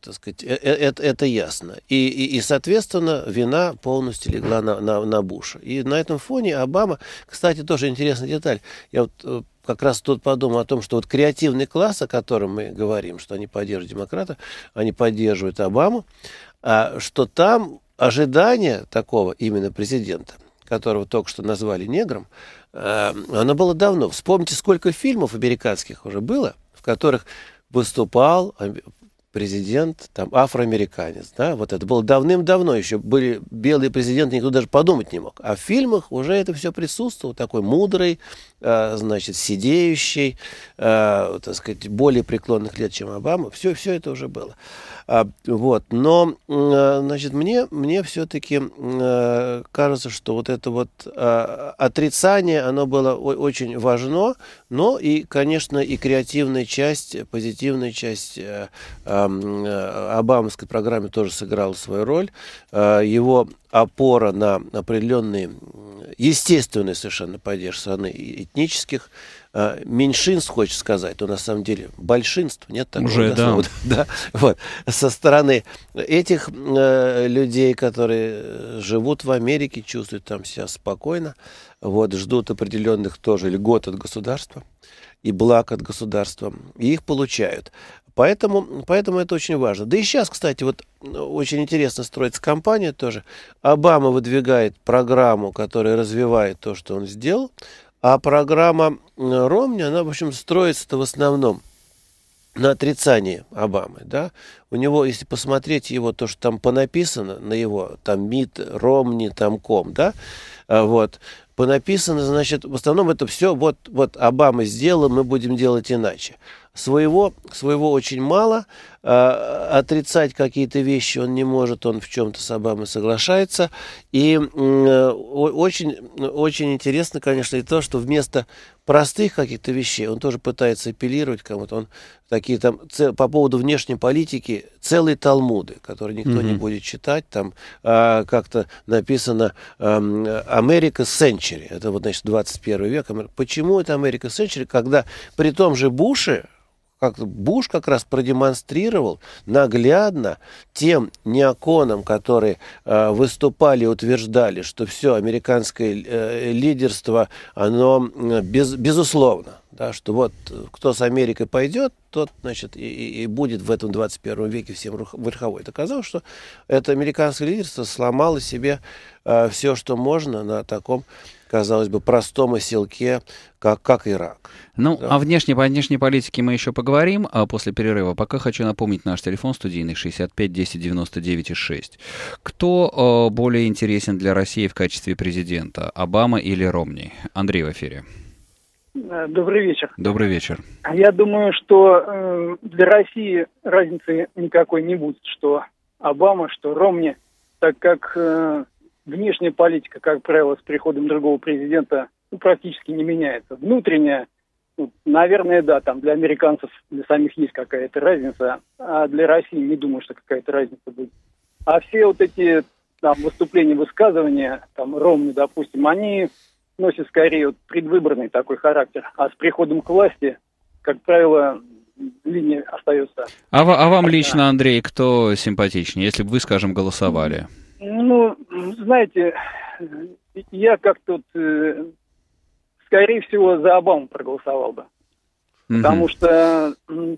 S2: так сказать, э, э, это, это ясно. И, и, и, соответственно, вина полностью легла на, на, на Буша. И на этом фоне Обама, кстати, тоже интересная деталь. Я вот э, как раз тут подумал о том, что вот креативный класс, о котором мы говорим, что они поддерживают демократа они поддерживают Обаму, а, что там ожидание такого именно президента, которого только что назвали негром, оно было давно. Вспомните, сколько фильмов американских уже было, в которых выступал президент, там, афроамериканец, да, вот это было давным-давно, еще были белые президенты, никто даже подумать не мог. А в фильмах уже это все присутствовало, такой мудрый, Э, значит, сидеющий, э, так сказать, более преклонных лет, чем Обама. Все, все это уже было. А, вот. Но, э, значит, мне, мне все-таки кажется, что вот это вот отрицание, оно было очень важно, но и, конечно, и креативная часть, позитивная часть обамовской программы тоже сыграла свою роль. Его опора на определенные естественные совершенно поддержки страны этнических а, меньшинств, хочешь сказать, то на самом деле большинств, нет? Такого, Уже, да. Самом, да вот, со стороны этих э, людей, которые живут в Америке, чувствуют там себя спокойно, вот, ждут определенных тоже льгот от государства и благ от государства, и их получают. Поэтому, поэтому это очень важно. Да и сейчас, кстати, вот э, очень интересно строится компания тоже. Обама выдвигает программу, которая развивает то, что он сделал. А программа э, Ромни, она, в общем, строится-то в основном на отрицании Обамы, да. У него, если посмотреть его, то, что там понаписано, на его, там МИД, Ромни, там Ком, да, э, вот, понаписано, значит, в основном это все, вот, вот Обама сделал, мы будем делать иначе. Своего, своего очень мало. А, отрицать какие-то вещи он не может, он в чем-то с Обамой соглашается. И очень, очень интересно, конечно, и то, что вместо простых каких-то вещей он тоже пытается апеллировать кому-то. Он такие там по поводу внешней политики целые талмуды, которые никто mm-hmm. не будет читать. Там а, как-то написано эм, «Америка Сенчери». Это вот, значит, 21 век. Почему это Америка Сенчери, когда при том же Буше, как Буш как раз продемонстрировал наглядно тем неоконам, которые э, выступали, утверждали, что все американское э, лидерство, оно без, безусловно, да, что вот э, кто с Америкой пойдет, тот, значит, и, и будет в этом 21 веке всем верховой. Это оказалось, что это американское лидерство сломало себе э, все, что можно на таком казалось бы, простом оселке, как, как Ирак.
S1: Ну, да. о внешней, о внешней политике мы еще поговорим а после перерыва. Пока хочу напомнить наш телефон студийный 65 10 99 6. Кто э, более интересен для России в качестве президента, Обама или Ромни? Андрей в эфире.
S4: Э, добрый вечер.
S1: Добрый вечер.
S4: А я думаю, что э, для России разницы никакой не будет, что Обама, что Ромни, так как э, внешняя политика, как правило, с приходом другого президента ну, практически не меняется. Внутренняя, ну, наверное, да, там для американцев, для самих есть какая-то разница, а для России не думаю, что какая-то разница будет. А все вот эти там выступления, высказывания, там ровные, допустим, они носят скорее вот предвыборный такой характер. А с приходом к власти, как правило, линия остается.
S1: А, а вам лично, Андрей, кто симпатичнее, если бы вы, скажем, голосовали? Mm-hmm.
S4: Ну, знаете, я как тут, э, скорее всего, за Обаму проголосовал бы. Потому что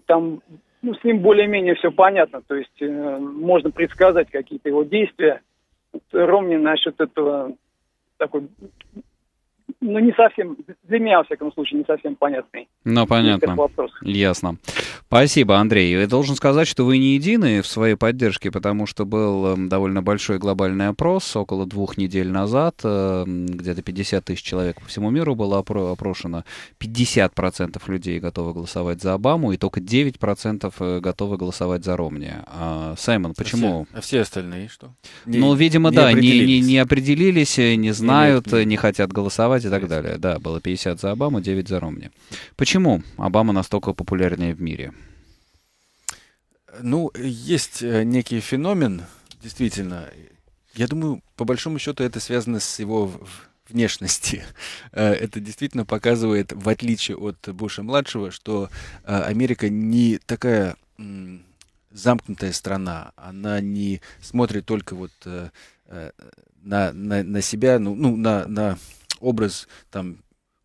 S4: там ну, с ним более-менее все понятно. То есть э, можно предсказать какие-то его действия. Вот Ромни насчет этого такой ну, не совсем, для меня, во всяком случае, не совсем понятный. Ну, понятно.
S1: Ясно. Спасибо, Андрей. Я должен сказать, что вы не едины в своей поддержке, потому что был эм, довольно большой глобальный опрос около двух недель назад. Эм, где-то 50 тысяч человек по всему миру было опрошено. 50% людей готовы голосовать за Обаму, и только 9% э, готовы голосовать за Ромни. А, Саймон, почему? А
S3: все, а все остальные что? Не, ну, видимо, не да, не,
S1: не, не определились, не знают, не, нет, нет. не хотят голосовать и так далее. Да, было 50 за Обаму, 9 за Ромни. Почему Обама настолько популярнее в мире?
S3: Ну, есть э, некий феномен, действительно. Я думаю, по большому счету это связано с его внешности. Э, это действительно показывает, в отличие от Буша-младшего, что э, Америка не такая замкнутая страна. Она не смотрит только вот на, на, на себя, ну, ну на, на образ там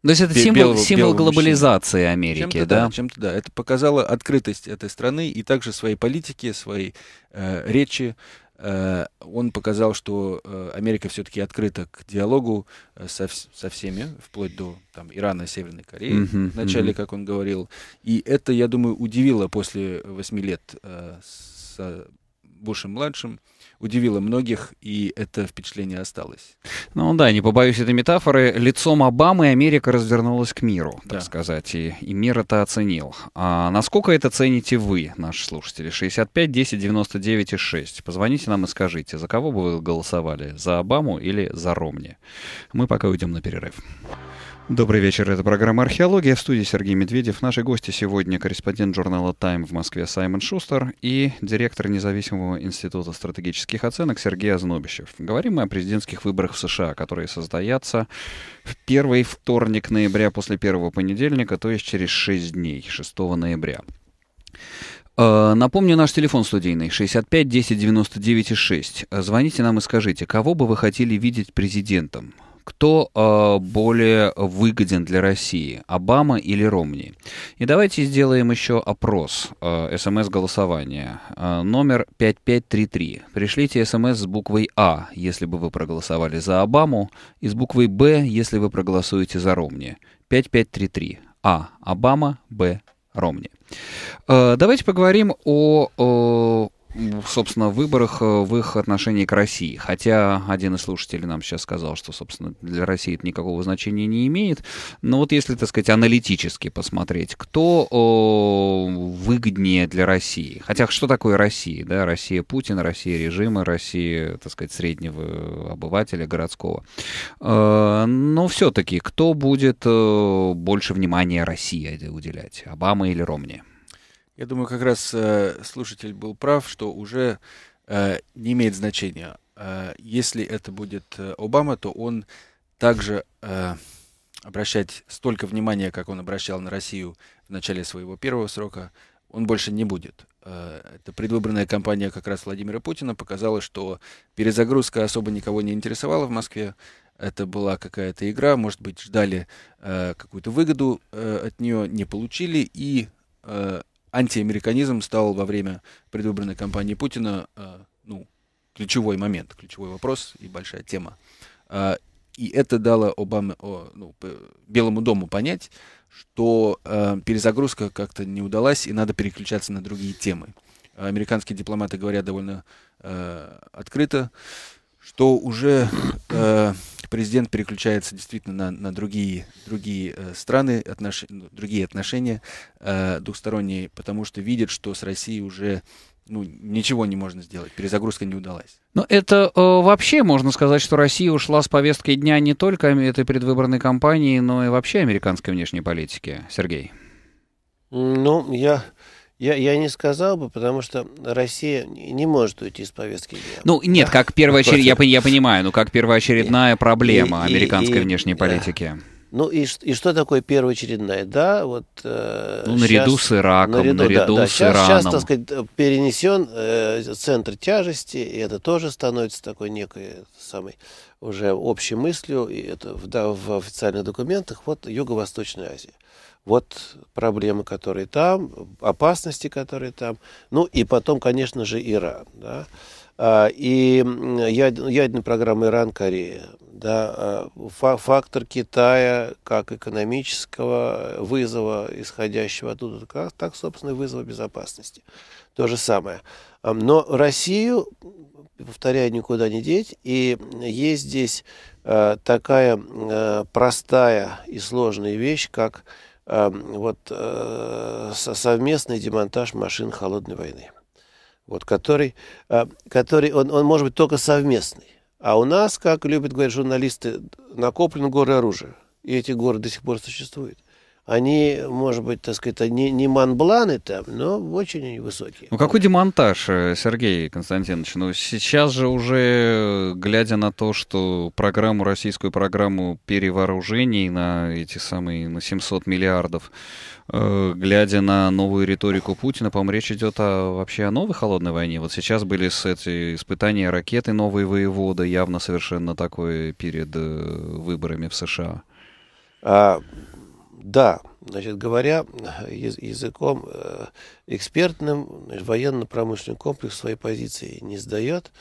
S3: то есть это символ, белого, символ белого глобализации мужчины. Америки, чем да? да? Чем-то да. Это показало открытость этой страны и также своей политики, своей э, речи. Э, он показал, что э, Америка все-таки открыта к диалогу э, со, со всеми, вплоть до там, Ирана, и Северной Кореи, mm-hmm, вначале, mm-hmm. как он говорил. И это, я думаю, удивило после восьми лет э, с Бушем-младшим. Э, удивило многих, и это впечатление осталось.
S1: Ну да, не побоюсь этой метафоры. Лицом Обамы Америка развернулась к миру, так да. сказать, и, и мир это оценил. А насколько это цените вы, наши слушатели? 65 10 99 и 6. Позвоните нам и скажите, за кого бы вы голосовали? За Обаму или за Ромни? Мы пока уйдем на перерыв. Добрый вечер, это программа «Археология». В студии Сергей Медведев. Наши гости сегодня корреспондент журнала «Тайм» в Москве Саймон Шустер и директор независимого института стратегических оценок Сергей Ознобищев. Говорим мы о президентских выборах в США, которые создаются в первый вторник ноября после первого понедельника, то есть через 6 дней, 6 ноября. Э, напомню, наш телефон студийный 65 10 99 6. Звоните нам и скажите, кого бы вы хотели видеть президентом? кто э, более выгоден для России, Обама или Ромни. И давайте сделаем еще опрос, а, э, смс-голосование. Э, а, номер 5533. Пришлите смс с буквой А, если бы вы проголосовали за Обаму, и с буквой Б, если вы проголосуете за Ромни. 5533. А. Обама. Б. Ромни. Э, давайте поговорим о, о собственно, в выборах э, в их отношении к России. Хотя один из слушателей нам сейчас сказал, что, собственно, для России это никакого значения не имеет. Но вот если, так сказать, аналитически посмотреть, кто о, выгоднее для России? Хотя что такое Россия? Да? Россия Путин, Россия режима, Россия, так сказать, среднего обывателя городского. Э, но все-таки, кто будет э, больше внимания России уделять? Обама или Ромни?
S3: Я думаю, как раз э, слушатель был прав, что уже э, не имеет значения. Э, если это будет Обама, то он также обращать столько внимания, как он обращал на Россию в начале своего первого срока, он больше не будет. Эта предвыборная кампания как раз Владимира Путина показала, что перезагрузка особо никого не интересовала в Москве. Это была какая-то игра, может быть, ждали э, какую-то выгоду э, от нее, не получили, и антиамериканизм стал во время предвыборной кампании Путина э, ну, ключевой момент, ключевой вопрос и большая тема. Э, и это дало Обаме, о, ну, Белому дому понять, что э, перезагрузка как-то не удалась и надо переключаться на другие темы. Американские дипломаты говорят довольно э, открыто, что уже э, президент переключается действительно на, на другие, другие э, страны, отнош... Ну, другие отношения э, двухсторонние, потому что видит, что с Россией уже ну, ничего не можно сделать, перезагрузка не удалась.
S1: Но это э, вообще можно сказать, что Россия ушла с повесткой дня не только этой предвыборной кампании, но и вообще американской внешней политики, Сергей.
S2: Ну, я я, я не сказал бы, потому что Россия не может уйти из повестки дня.
S1: Ну, нет, да? как ну, первоочередная, я, я понимаю, но как первоочередная и, проблема и, американской и, внешней политики. Да.
S2: Ну и, и что такое первоочередная? Да, вот... Э, ну, наряду сейчас, с Ираком, наряду, наряду да, с сейчас, Ираном. Сейчас, так сказать, перенесен э, центр тяжести, и это тоже становится такой некой самой уже общей мыслью, и это в, да, в официальных документах, вот Юго-Восточная Азия вот проблемы, которые там, опасности, которые там, ну и потом, конечно же, Иран, да, а, и ядерная программа Иран-Корея, да, а, фактор Китая как экономического вызова, исходящего оттуда, как, так, собственно, вызова безопасности. То же самое. А, но Россию, повторяю, никуда не деть, и есть здесь такая простая и сложная вещь, как Эм, вот, э, совместный демонтаж машин холодной войны. Вот, который, э, который он, он может быть только совместный. А у нас, как любят говорить журналисты, накоплены горы оружия. И эти горы до сих пор существуют они, может быть, так сказать, не, не манбланы там, но очень высокие.
S1: Ну какой демонтаж, э, Сергей Константинович? Ну сейчас же уже, э, глядя на то, что программу, российскую программу перевооружений на эти самые, на 700 миллиардов, э, глядя на новую риторику Путина, по-моему, речь идет о, вообще о новой холодной войне. Вот сейчас были с эти испытания ракеты новые воевода, явно совершенно такое перед
S2: э, выборами в США. А, да, значит, говоря языком э, экспертным, военно-промышленный комплекс своей позиции не сдает.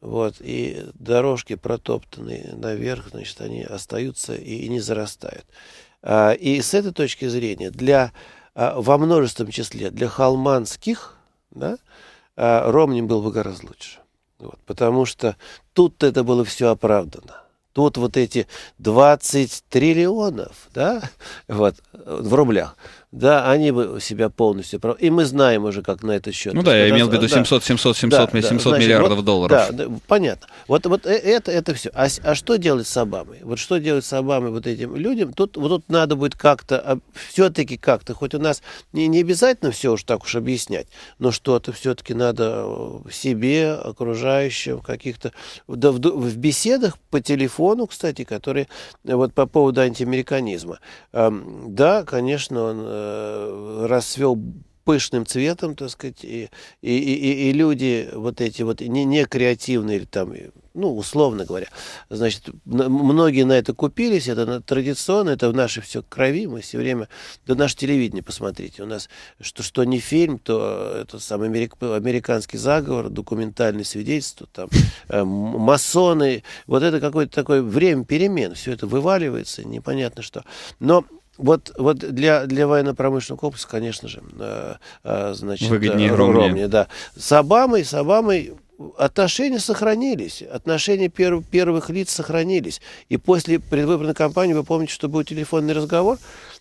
S2: Вот, и дорожки протоптанные наверх, значит, они остаются и, и не зарастают. А, и с этой точки зрения, для, а, во множественном числе, для холманских, да, а, Ромнин был бы гораздо лучше. Вот, потому что тут это было все оправдано. Тут вот эти 20 триллионов, да, вот, в рублях да, они бы себя полностью... И мы знаем уже, как на этот счет. Ну да, я имел в виду 700, 700, 700, да, 700 значит, миллиардов вот, долларов. Да, да, понятно. Вот, вот э, это, это все. А, а что делать с Обамой? Вот что делать с Обамой вот этим людям? Тут, вот тут надо будет как-то, все-таки как-то, хоть у нас не, не обязательно все уж так уж объяснять, но что-то все-таки надо э, себе, окружающим, каких-то... Да, в, в беседах по телефону, кстати, которые э, вот по поводу антиамериканизма. Эм, да, конечно, он Э, расцвел пышным цветом, так сказать, и, и, и, и люди вот эти вот не, не креативные, или там, ну, условно говоря, значит, многие на это купились, это традиционно, это в нашей все крови, мы все время, да наше телевидение, посмотрите, у нас что, что не фильм, то это сам америк, американский заговор, документальные свидетельство, там, э, масоны, вот это какое-то такое время перемен, все это вываливается, непонятно что. Но вот, вот для, для военно-промышленного комплекса, конечно же, э, э, значит, выгоднее, ровнее. Э, ровнее да. С Обамой, с Обамой отношения сохранились, отношения перв, первых лиц сохранились. И после предвыборной кампании, вы помните, что был телефонный разговор,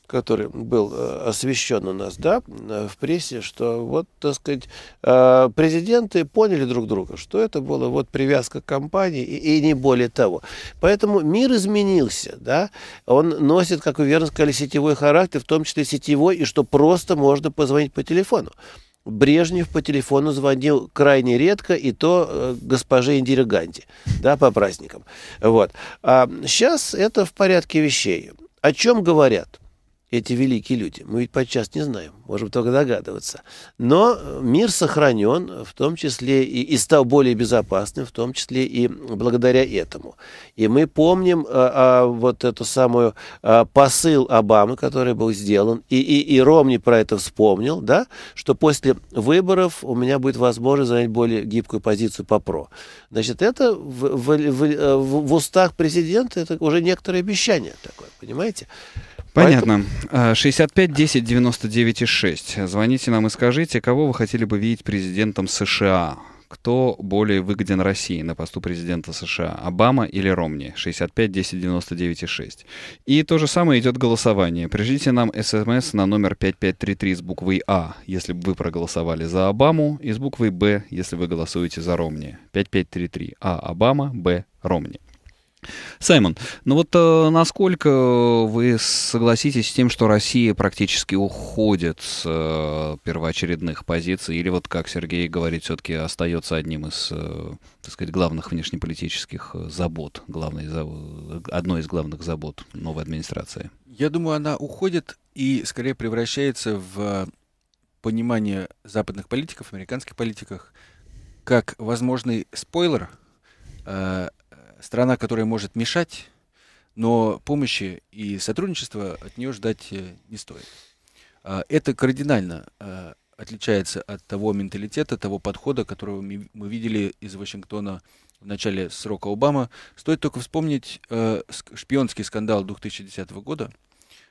S2: который был э, освещен у нас, да, э, в прессе, что вот, так сказать, э, президенты поняли друг друга, что это была вот привязка к компании и, и не более того. Поэтому мир изменился, да, он носит, как вы верно сказали, сетевой характер, в том числе сетевой, и что просто можно позвонить по телефону. Брежнев по телефону звонил крайне редко, и то э, госпоже Индире Ганди, да, по праздникам. Вот. А сейчас это в порядке вещей. О чем говорят? эти великие люди? Мы ведь подчас не знаем, можем только догадываться. Но э, мир сохранен, в том числе и, и стал более безопасным, в том числе и благодаря этому. И мы помним а, а, вот эту самую а, посыл Обамы, который был сделан, и, и, и Ромни про это вспомнил, да, что после выборов у меня будет возможность занять более гибкую позицию по ПРО. Значит, это в, в, в, в устах президента это уже некоторое обещание такое, понимаете?
S1: Понятно. 65 10 99 6. Звоните нам и скажите, кого вы хотели бы видеть президентом США? Кто более выгоден России на посту президента США? Обама или Ромни? 65 10 99 6. И то же самое идет голосование. Пришлите нам смс на номер 5533 с буквой А, если бы вы проголосовали за Обаму, и с буквой Б, если вы голосуете за Ромни. 5533 А. Обама, Б. Ромни. Саймон, ну вот э, насколько вы согласитесь с тем, что Россия практически уходит с э, первоочередных позиций, или вот, как Сергей говорит, все-таки остается одним из, э, так сказать, главных внешнеполитических э, забот, главной, одной из главных забот новой администрации?
S3: Я думаю, она уходит и скорее превращается в понимание западных политиков, американских политиков, как возможный спойлер э, – страна, которая может мешать, но помощи и сотрудничества от нее ждать э, не стоит. А, это кардинально э, отличается от того менталитета, того подхода, которого мы видели из Вашингтона в начале срока Обама. Стоит только вспомнить э, шпионский скандал 2010 года,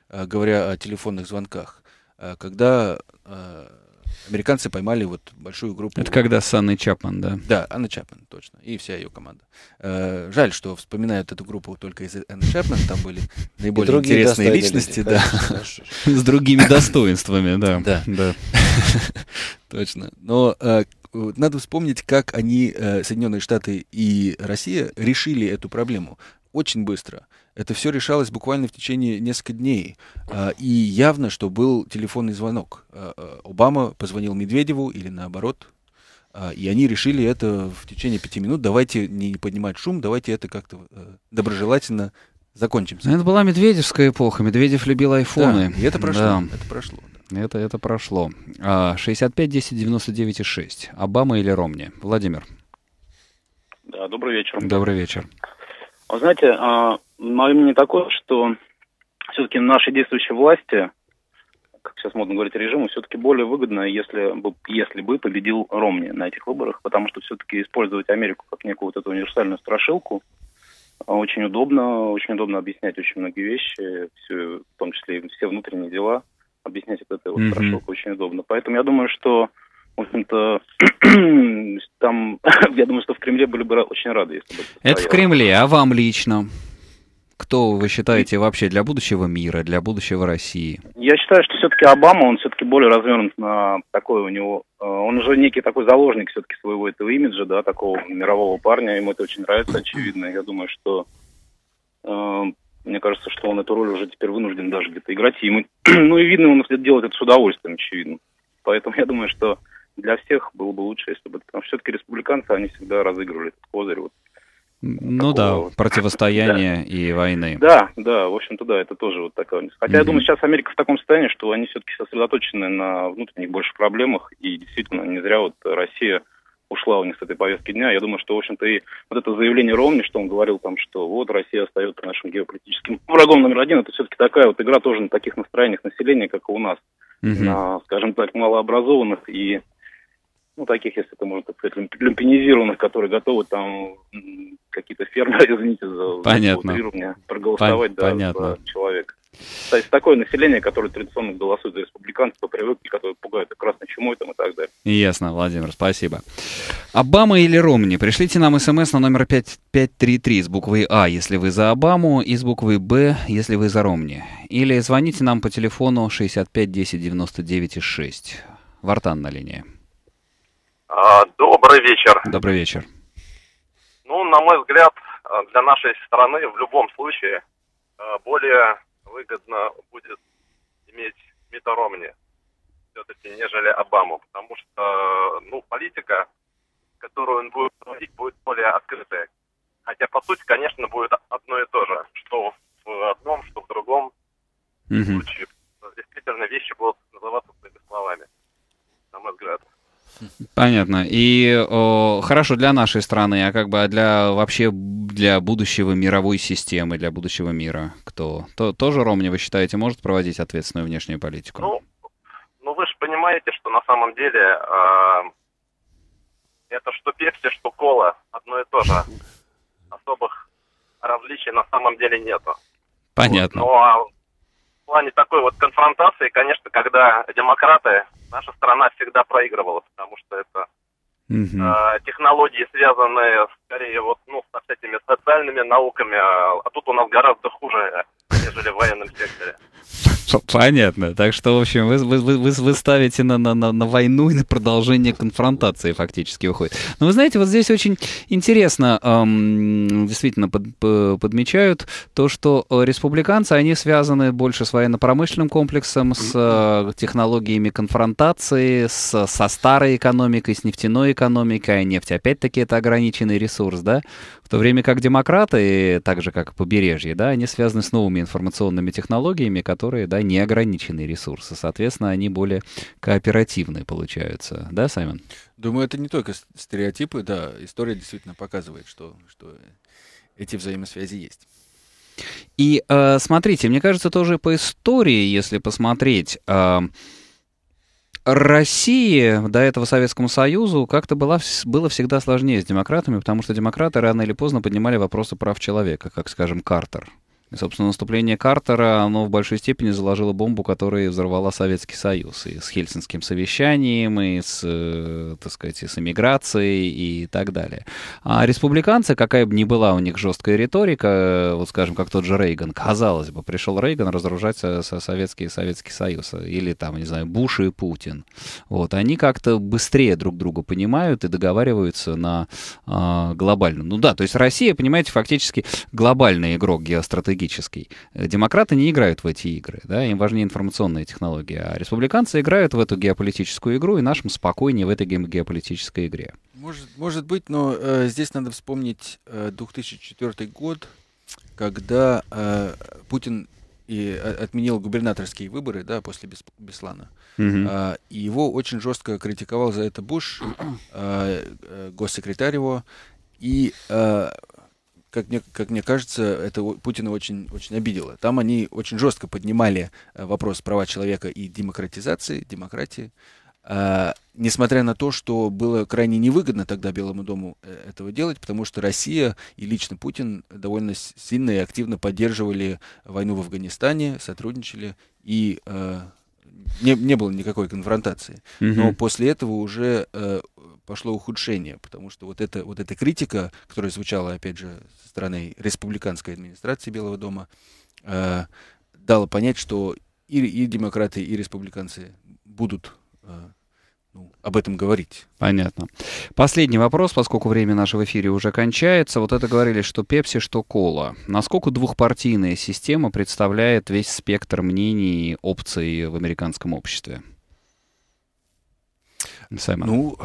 S3: говоря о телефонных звонках, когда Американцы поймали вот большую группу. Это когда
S1: с Анной Чапман,
S3: да? Да, Анна Чапман, точно. И вся ее команда. Э, жаль, что вспоминают эту группу только из Анны Чапман. Там были наиболее интересные личности, люди, да. С другими достоинствами, да. Да. да. Точно. Но э, надо вспомнить, как они, э, Соединенные Штаты и Россия, решили эту проблему очень быстро. Это все решалось буквально в течение нескольких дней. А, и явно, что был телефонный звонок. А, а, Обама позвонил Медведеву или наоборот. И они решили это в течение пяти минут. Давайте не поднимать шум, давайте это как-то э, доброжелательно закончим. Ну,
S1: это была медведевская эпоха. Медведев любил айфоны. Да, и это прошло. Да. Это прошло. Это, это прошло. 65 10 99 6. Обама или Ромни? Владимир.
S6: Да, добрый вечер.
S1: Добрый вечер.
S6: Вы знаете, Мое мнение такое, что все-таки наши действующие власти, как сейчас модно говорить, режиму, все-таки более выгодно, если бы, если бы победил Ромни на этих выборах, потому что все-таки использовать Америку как некую вот эту универсальную страшилку а, очень удобно, очень удобно объяснять очень многие вещи, все, в том числе и все внутренние дела, объяснять вот это вот mm-hmm. страшилку очень удобно. Поэтому я думаю, что в общем-то, там, я думаю, что в Кремле были бы очень рады, если бы Это в
S1: Кремле, а вам лично? Кто вы считаете вообще для будущего мира, для будущего России?
S6: Я считаю, что все-таки Обама, он все-таки более развернут на такое у него... Э, он уже некий такой заложник все-таки своего этого имиджа, да, такого мирового парня. Ему это очень нравится, очевидно. Я думаю, что... Э, мне кажется, что он эту роль уже теперь вынужден даже где-то играть. И ему, ну и видно, он делает это с удовольствием, очевидно. Поэтому я думаю, что для всех было бы лучше, если бы... Потому что все-таки республиканцы, они всегда разыгрывали этот козырь. Вот
S1: ну такого... да, противостояние да. и войны.
S6: Да, да, в общем-то да, это тоже вот такое. Хотя mm-hmm. я думаю, сейчас Америка в таком состоянии, что они все-таки сосредоточены на внутренних больше проблемах, и действительно не зря вот Россия ушла у них с этой повестки дня. Я думаю, что, в общем-то, и вот это заявление Ромни, что он говорил там, что вот Россия остается нашим геополитическим врагом номер один, это все-таки такая вот игра тоже на таких настроениях населения, как и у нас. Mm-hmm. На, скажем так, малообразованных и ну, таких, если это можно так сказать, люмпинизированных, которые готовы там какие-то фермеры, извините за Понятно. проголосовать Пон- да, понятно. за человека. То есть такое население, которое традиционно голосует за республиканцев, по привык, которые пугают красной чумой там, и так далее.
S1: Ясно, Владимир, спасибо. Обама или Ромни? Пришлите нам смс на номер 5533 с буквой А, если вы за Обаму, и с буквой Б, если вы за Ромни. Или звоните нам по телефону 65 10 99 6. Вартан на линии.
S5: А, добрый вечер.
S1: Добрый вечер.
S6: Ну, на мой взгляд, а, для нашей страны в любом случае а, более выгодно будет иметь Мита Ромни все-таки, нежели Обаму, потому что, ну, политика, которую он будет проводить, будет более открытая. Хотя, по сути, конечно, будет одно и то же, что в одном,
S1: что в другом mm-hmm. случае. Действительно, вещи будут называться своими словами, на мой взгляд. Понятно. И о, хорошо для нашей страны, а как бы а для вообще для будущего мировой системы, для будущего мира, кто то, тоже Ромни, вы считаете, может проводить ответственную внешнюю политику? Ну, ну вы же понимаете, что на самом деле
S6: э, это что пепси, что кола, одно и то же. Особых
S3: различий на самом деле нету. Понятно. Вот, ну а плане такой
S6: вот конфронтации, конечно, когда демократы, наша страна всегда проигрывала, потому что это Угу. Технологии, связанные скорее вот, ну, со всякими социальными науками,
S1: а, а тут у нас гораздо хуже, нежели в военном секторе. Понятно. Так что, в общем, вы, вы, вы, вы ставите на, на, на, войну и на продолжение конфронтации фактически уходит. Но вы знаете, вот здесь очень интересно, эм, действительно, под, подмечают то, что э, республиканцы, они связаны больше с военно-промышленным комплексом, с э, технологиями конфронтации, с, со старой экономикой, с нефтяной экономикой, а нефть опять-таки это ограниченный ресурс, да? то время как демократы, так же как побережье, да, они связаны с новыми информационными технологиями, которые, да, неограниченные ресурсы. Соответственно, они более кооперативные получаются. Да, Саймон?
S3: Думаю, это не только стереотипы, да. История действительно показывает, что, что эти взаимосвязи есть.
S1: И э, смотрите, мне кажется, тоже по истории, если посмотреть... Э, России, до этого Советскому Союзу, как-то было, было всегда сложнее с демократами, потому что демократы рано или поздно поднимали вопросы прав человека, как, скажем, Картер. И, собственно, наступление Картера, оно в большой степени заложило бомбу, которая взорвала Советский Союз. И с Хельсинским совещанием, и с, э, так сказать, и с эмиграцией, и так далее. А республиканцы, какая бы ни была у них жесткая риторика, вот, скажем, как тот же Рейган, казалось бы, пришел Рейган разоружать э, Советский, Советский Союз, или там, не знаю, Буш и Путин. Вот, они как-то быстрее друг друга понимают и договариваются на э, глобальном. Ну да, то есть Россия, понимаете, фактически глобальный игрок геостратегии технологический. Э, демократы не играют в эти игры, да, им важнее информационные технологии, а республиканцы играют в эту геополитическую игру, и нашим спокойнее в этой геополитической игре.
S3: Может, может быть, но э, здесь надо вспомнить э, 2004 год, когда э, Путин и э, отменил губернаторские выборы, да, после Беслана. Угу. А, и его очень жестко критиковал за это Буш, а, госсекретарь его. И а, как мне, как мне кажется, это Путина очень, очень обидело. Там они очень жестко поднимали э, вопрос права человека и демократизации, демократии, э, несмотря на то, что было крайне невыгодно тогда Белому дому э, этого делать, потому что Россия и лично Путин довольно сильно и активно поддерживали войну в Афганистане, сотрудничали и э, не, не было никакой конфронтации. Угу. Но после этого уже э, пошло ухудшение, потому что вот, это, вот эта критика, которая звучала, опять же, со стороны республиканской администрации Белого дома, э, дала понять, что и, и демократы, и республиканцы
S1: будут э, ну, об этом говорить. Понятно. Последний вопрос, поскольку время нашего эфира уже кончается. Вот это говорили, что Пепси, что Кола. Насколько двухпартийная система представляет весь спектр мнений и опций в американском обществе? Саймон. Ну,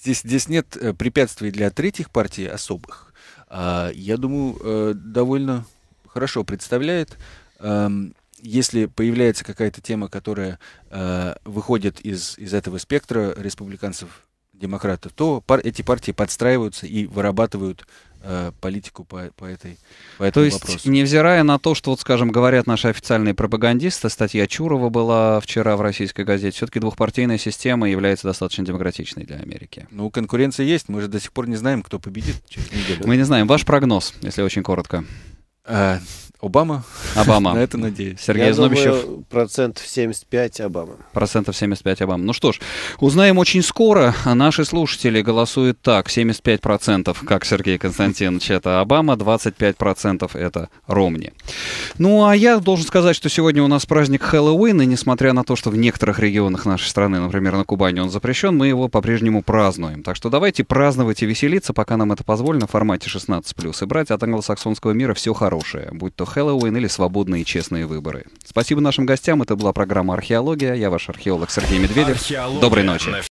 S3: здесь, здесь нет э, препятствий для третьих партий особых. А, я думаю, э, довольно хорошо представляет эм, если появляется какая-то тема, которая э, выходит из, из этого спектра республиканцев, демократов, то пар эти партии подстраиваются и вырабатывают э, политику по, по, этой, по этому То есть, вопросу.
S1: невзирая на то, что, вот, скажем, говорят наши официальные пропагандисты, статья Чурова была вчера в российской газете, все-таки двухпартийная система является достаточно демократичной для Америки.
S3: Ну, конкуренция есть, мы же до сих пор не знаем, кто победит через неделю. Мы не
S1: знаем. Ваш прогноз, если очень коротко. А, Обама. Обама. На это надеюсь. Сергей Я Знобищев.
S2: Думаю, процентов 75 Обама.
S1: Процентов 75 Обама. Ну что ж, узнаем очень скоро. А наши слушатели голосуют так. 75 процентов, как Сергей Константинович, это Обама, 25 процентов это Ромни. Ну а я должен сказать, что сегодня у нас праздник Хэллоуин, и несмотря на то, что в некоторых регионах нашей страны, например, на Кубани он запрещен, мы его по-прежнему празднуем. Так что давайте праздновать и веселиться, пока нам это позволено в формате 16+, и брать от англосаксонского мира все хорошее, будь то Хэллоуин или свободные и честные выборы. Спасибо нашим гостям. Это была программа «Археология». Я ваш археолог Сергей Медведев. Археология. Доброй ночи.